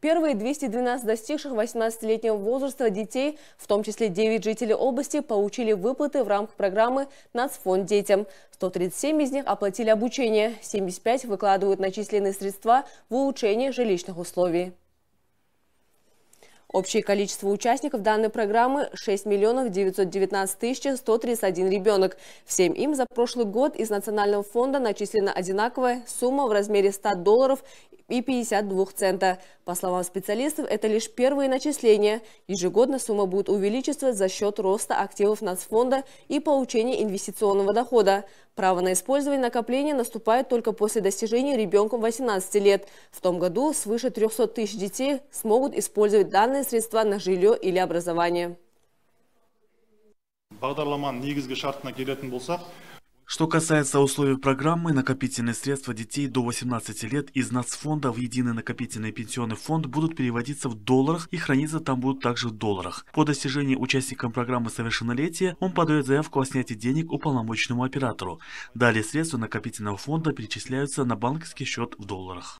Первые 212 достигших 18-летнего возраста детей, в том числе 9 жителей области, получили выплаты в рамках программы «Нацфонд детям». 137 из них оплатили обучение, 75 выкладывают начисленные средства в улучшение жилищных условий. Общее количество участников данной программы – 6 миллионов 919 тысяч 131 ребенок. Всем им за прошлый год из Национального фонда начислена одинаковая сумма в размере 100 долларов и 52 цента. По словам специалистов, это лишь первые начисления. Ежегодно сумма будет увеличиваться за счет роста активов нацфонда и получения инвестиционного дохода. Право на использование накопления наступает только после достижения ребенком 18 лет. В том году свыше 300 тысяч детей смогут использовать данные средства на жилье или образование. бағдарламаның негізгі шартына келетін болсақ что касается условий программы, накопительные средства детей до 18 лет из нацфонда в единый накопительный пенсионный фонд будут переводиться в долларах и храниться там будут также в долларах. По достижении участникам программы совершеннолетия он подает заявку о снятии денег уполномоченному оператору. Далее средства накопительного фонда перечисляются на банковский счет в долларах.